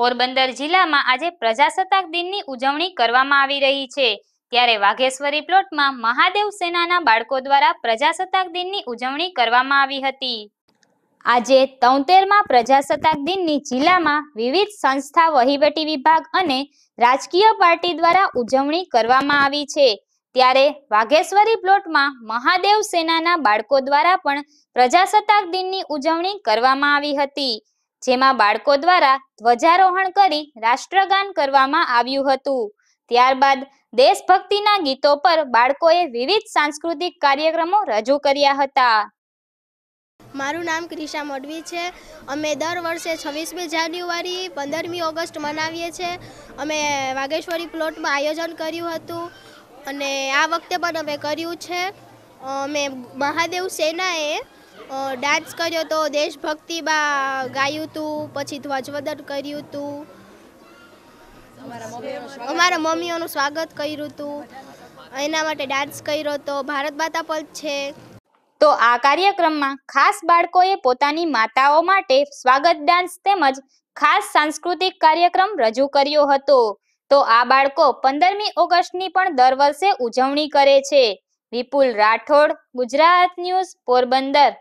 પોરબંદર જિલ્લામાં આજે પ્રજાસત્તાક દિનની ઉજવણી કરવામાં આવી રહી છે ત્યારે વાઘેશ્વરી પ્લોટમાં મહાદેવ સેનાના બાળકો દ્વારા પ્રજાસત્તાક દિનની ઉજવણી કરવામાં આવી હતી આજે તૌતેરમાં પ્રજાસત્તાક દિનની જિલ્લામાં વિવિધ સંસ્થા વહીવટી વિભાગ અને રાજકીય પાર્ટી દ્વારા ઉજવણી કરવામાં આવી છે ત્યારે વાઘેશ્વરી પ્લોટમાં મહાદેવ સેનાના બાળકો દ્વારા પણ પ્રજાસત્તાક દિનની ઉજવણી કરવામાં આવી હતી જેમાં બાળકો દ્વારા ધ્વજારોહણ કરી રાષ્ટ્રગાન કરવામાં આવ્યું હતું ત્યારબાદ દેશભક્તિના ગીતો પર બાળકોએ વિવિધ સાંસ્કૃતિક કાર્યક્રમો રજૂ કર્યા હતા મારું નામ ક્રિશા મોડવી છે અમે દર વર્ષે છવ્વીસમી જાન્યુઆરી પંદરમી ઓગસ્ટ મનાવીએ છીએ અમે વાઘેશ્વરી પ્લોટમાં આયોજન કર્યું હતું અને આ વખતે પણ અમે કર્યું છે અમે મહાદેવ સેનાએ ડાન્સ કર્યો તો દેશભક્તિમાં ગાયું હતું પછી ધ્વજવદન કર્યું હતું અમારા મમ્મીઓનું સ્વાગત કર્યું હતું એના માટે ડાન્સ કર્યો તો ભારત માતા પર છે તો આ કાર્યક્રમમાં ખાસ બાળકોએ પોતાની માતાઓ માટે સ્વાગત ડાન્સ તેમજ ખાસ સાંસ્કૃતિક કાર્યક્રમ રજૂ કર્યો હતો તો આ બાળકો પંદરમી ઓગસ્ટની પણ દર વર્ષે ઉજવણી કરે છે વિપુલ રાઠોડ ગુજરાત ન્યૂઝ પોરબંદર